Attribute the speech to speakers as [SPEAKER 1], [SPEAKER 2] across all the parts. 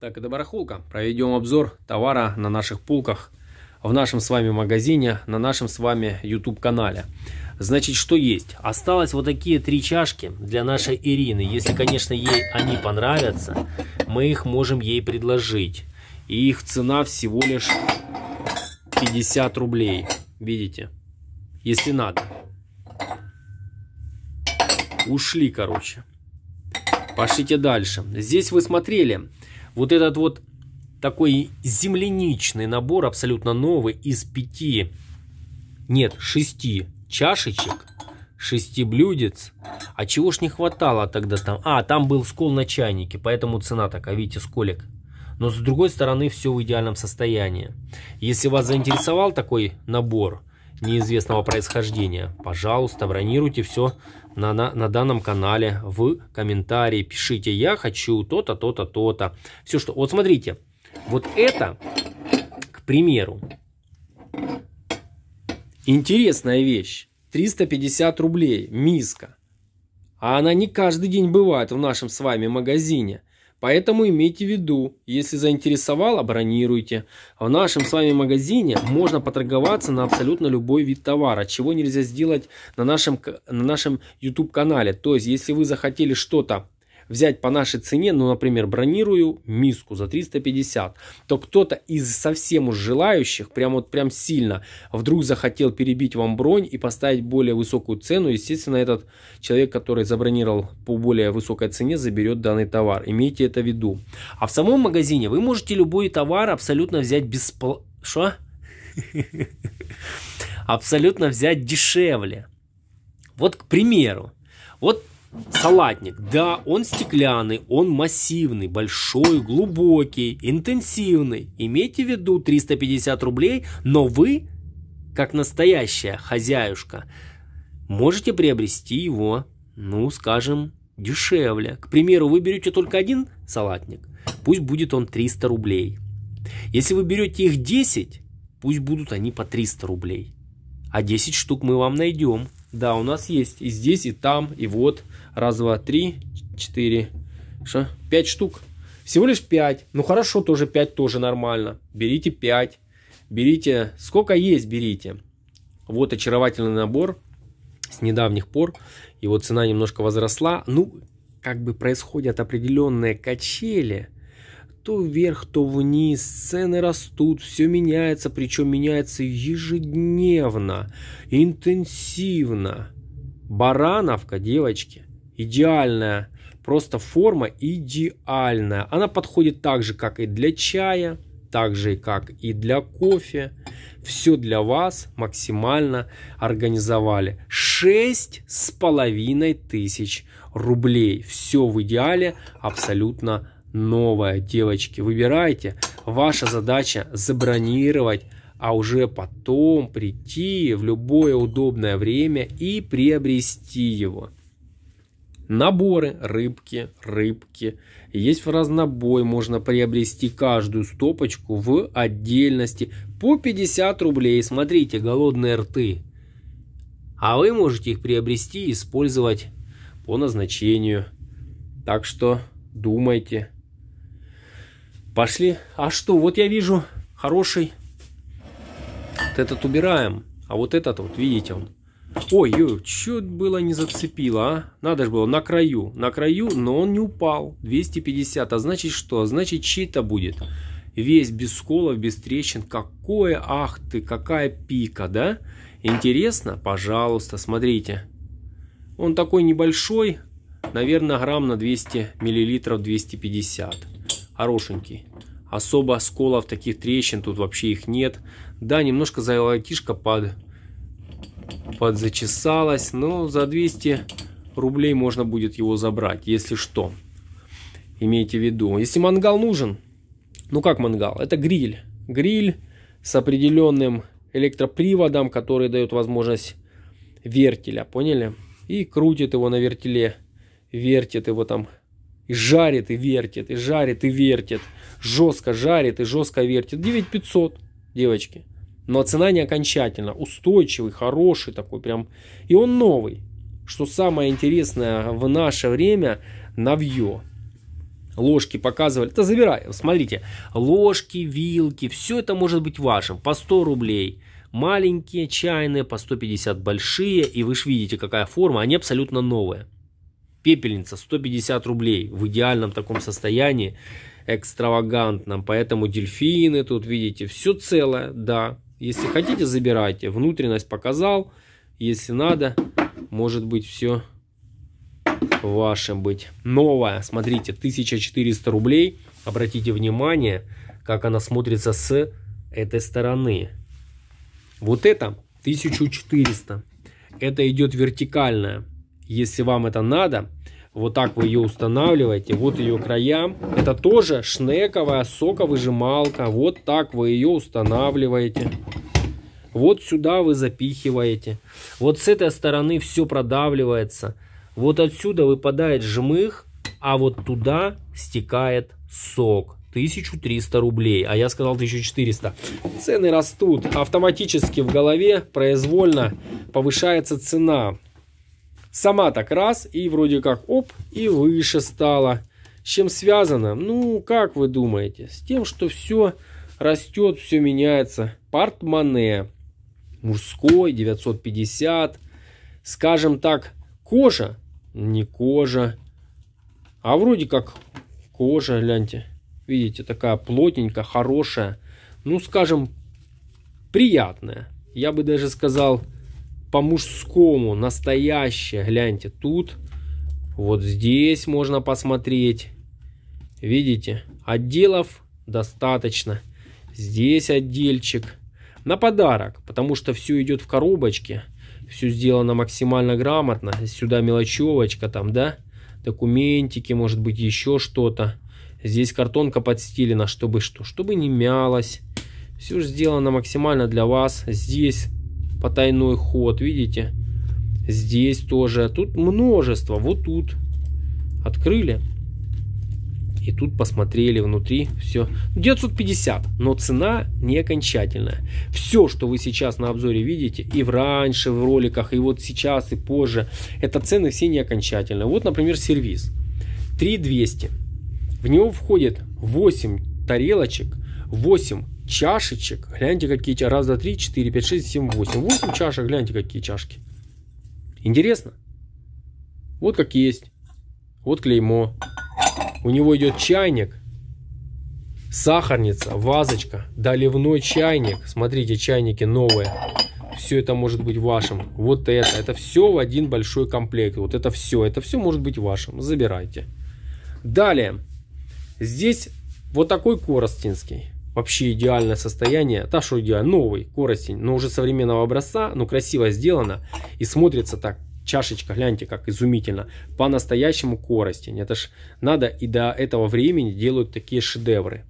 [SPEAKER 1] Так, это барахолка. Проведем обзор товара на наших полках в нашем с вами магазине, на нашем с вами YouTube канале. Значит, что есть? Осталось вот такие три чашки для нашей Ирины. Если, конечно, ей они понравятся, мы их можем ей предложить. И их цена всего лишь 50 рублей. Видите? Если надо. Ушли, короче. Пошлите дальше. Здесь вы смотрели вот этот вот такой земляничный набор, абсолютно новый, из пяти, нет, шести чашечек, шести блюдец. А чего ж не хватало тогда там? А, там был скол на чайнике, поэтому цена такая, видите, сколик. Но с другой стороны, все в идеальном состоянии. Если вас заинтересовал такой набор, неизвестного происхождения, пожалуйста, бронируйте все на, на, на данном канале в комментарии. Пишите, я хочу то-то, то-то, то-то. Все, что... Вот смотрите, вот это, к примеру, интересная вещь. 350 рублей, миска. А она не каждый день бывает в нашем с вами магазине. Поэтому имейте в виду, если заинтересовало, бронируйте. В нашем с вами магазине можно поторговаться на абсолютно любой вид товара, чего нельзя сделать на нашем, на нашем YouTube канале. То есть, если вы захотели что-то взять по нашей цене, ну, например, бронирую миску за 350, то кто-то из совсем уж желающих, прям вот прям сильно, вдруг захотел перебить вам бронь и поставить более высокую цену, естественно, этот человек, который забронировал по более высокой цене, заберет данный товар. Имейте это в виду. А в самом магазине вы можете любой товар абсолютно взять бесплатно. Что? абсолютно взять дешевле. Вот, к примеру, вот Салатник, да, он стеклянный, он массивный, большой, глубокий, интенсивный. Имейте в виду 350 рублей, но вы, как настоящая хозяюшка, можете приобрести его, ну, скажем, дешевле. К примеру, вы берете только один салатник, пусть будет он 300 рублей. Если вы берете их 10, пусть будут они по 300 рублей. А 10 штук мы вам найдем. Да, у нас есть и здесь, и там, и вот. Раз, два, три, четыре, ша, пять штук. Всего лишь пять. Ну хорошо, тоже пять тоже нормально. Берите пять, Берите, сколько есть, берите. Вот очаровательный набор с недавних пор. Его цена немножко возросла. Ну, как бы происходят определенные качели – то вверх, то вниз, цены растут, все меняется, причем меняется ежедневно, интенсивно. Барановка, девочки, идеальная, просто форма идеальная. Она подходит так же, как и для чая, так же, как и для кофе. Все для вас максимально организовали. Шесть с половиной тысяч рублей. Все в идеале абсолютно новое, девочки. Выбирайте. Ваша задача забронировать, а уже потом прийти в любое удобное время и приобрести его. Наборы, рыбки, рыбки. Есть в разнобой, можно приобрести каждую стопочку в отдельности по 50 рублей. Смотрите, голодные рты. А вы можете их приобрести и использовать по назначению. Так что думайте. Пошли. А что? Вот я вижу хороший. Вот этот убираем. А вот этот вот, видите, он. Ой, ой, чуть было не зацепило, а? Надо же было, на краю. На краю, но он не упал. 250. А значит что? А значит чей-то будет. Весь без сколов, без трещин. Какое, ах ты, какая пика, да? Интересно? Пожалуйста, смотрите. Он такой небольшой, наверное, грамм на 200 миллилитров 250 хорошенький. Особо осколов таких трещин, тут вообще их нет. Да, немножко золотишко под, подзачесалось, но за 200 рублей можно будет его забрать, если что. Имейте в виду. Если мангал нужен, ну как мангал? Это гриль. Гриль с определенным электроприводом, который дает возможность вертеля, поняли? И крутит его на вертеле, вертит его там и жарит, и вертит, и жарит, и вертит. Жестко жарит, и жестко вертит. 9500, девочки. Но цена не окончательно. Устойчивый, хороший такой прям. И он новый. Что самое интересное в наше время, навье ложки показывали. Да забирай, смотрите, ложки, вилки, все это может быть вашим по 100 рублей. Маленькие чайные, по 150 большие, и вы же видите, какая форма, они абсолютно новые пепельница 150 рублей в идеальном таком состоянии, экстравагантном. Поэтому дельфины тут, видите, все целое, да. Если хотите, забирайте. Внутренность показал. Если надо, может быть, все вашим быть. Новая, смотрите, 1400 рублей. Обратите внимание, как она смотрится с этой стороны. Вот это 1400. Это идет вертикальная. Если вам это надо, вот так вы ее устанавливаете, вот ее края. Это тоже шнековая соковыжималка, вот так вы ее устанавливаете. Вот сюда вы запихиваете. Вот с этой стороны все продавливается. Вот отсюда выпадает жмых, а вот туда стекает сок. 1300 рублей, а я сказал 1400. Цены растут, автоматически в голове произвольно повышается цена. Сама так раз, и вроде как оп, и выше стала. С чем связано? Ну, как вы думаете? С тем, что все растет, все меняется. Портмоне, мужской, 950. Скажем так, кожа? Не кожа. А вроде как кожа, гляньте. Видите, такая плотненькая, хорошая. Ну, скажем, приятная. Я бы даже сказал, по-мужскому, настоящее. Гляньте, тут, вот здесь можно посмотреть. Видите, отделов достаточно. Здесь отдельчик на подарок, потому что все идет в коробочке. Все сделано максимально грамотно. Сюда мелочевочка там, да? Документики, может быть, еще что-то. Здесь картонка подстелена, чтобы что? Чтобы не мялось. Все же сделано максимально для вас. Здесь потайной ход, видите? Здесь тоже. Тут множество. Вот тут открыли. И тут посмотрели внутри все. 950, но цена не окончательная. Все, что вы сейчас на обзоре видите, и в раньше в роликах, и вот сейчас, и позже, это цены все не окончательные. Вот, например, сервис. 3200. В него входит 8 тарелочек, 8 чашечек. Гляньте, какие чашки. Раз, два, три, четыре, пять, шесть, семь, восемь. Восемь чашек. Гляньте, какие чашки. Интересно? Вот как есть. Вот клеймо. У него идет чайник. Сахарница, вазочка, доливной чайник. Смотрите, чайники новые. Все это может быть вашим. Вот это. Это все в один большой комплект. Вот это все. Это все может быть вашим. Забирайте. Далее. Здесь вот такой коростинский вообще идеальное состояние. Та, что идеально, новый коростень, но уже современного образца, но красиво сделано и смотрится так. Чашечка, гляньте, как изумительно. По-настоящему коростень. Это ж надо и до этого времени делают такие шедевры.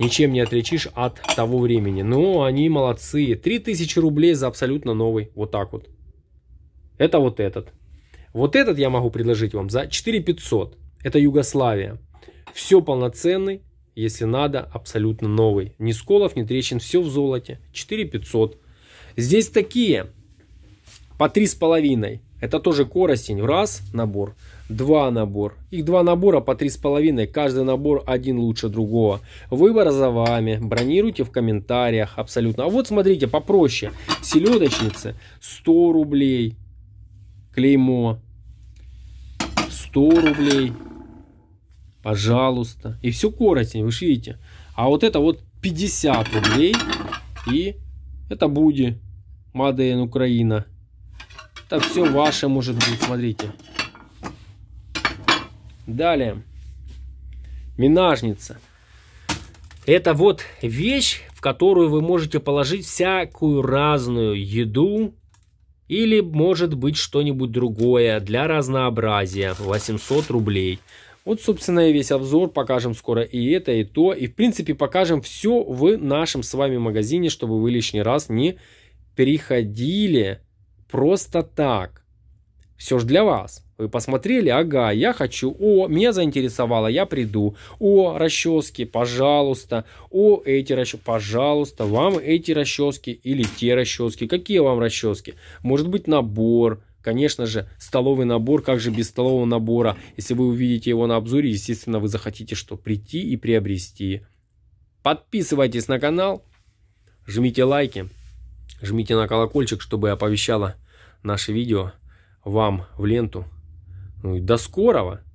[SPEAKER 1] Ничем не отличишь от того времени. Но они молодцы. 3000 рублей за абсолютно новый. Вот так вот. Это вот этот. Вот этот я могу предложить вам за 4500. Это Югославия. Все полноценный, если надо, абсолютно новый. Ни сколов, ни трещин, все в золоте. 4500. Здесь такие по 3,5. Это тоже коростень. Раз набор, два набор. Их два набора по 3,5. Каждый набор один лучше другого. Выбор за вами. Бронируйте в комментариях абсолютно. А вот смотрите, попроще. Селедочницы 100 рублей. Клеймо 100 рублей пожалуйста. И все коротень, вы же видите. А вот это вот 50 рублей. И это будет Мадейн Украина. Это все ваше может быть, смотрите. Далее. Минажница. Это вот вещь, в которую вы можете положить всякую разную еду или может быть что-нибудь другое для разнообразия. 800 рублей. Вот, собственно, и весь обзор. Покажем скоро и это, и то. И, в принципе, покажем все в нашем с вами магазине, чтобы вы лишний раз не переходили просто так. Все же для вас. Вы посмотрели, ага, я хочу, о, меня заинтересовало, я приду. О, расчески, пожалуйста. О, эти расчески, пожалуйста. Вам эти расчески или те расчески. Какие вам расчески? Может быть набор, Конечно же, столовый набор, как же без столового набора. Если вы увидите его на обзоре, естественно, вы захотите что? Прийти и приобрести. Подписывайтесь на канал, жмите лайки, жмите на колокольчик, чтобы оповещало наше видео вам в ленту. Ну и до скорого!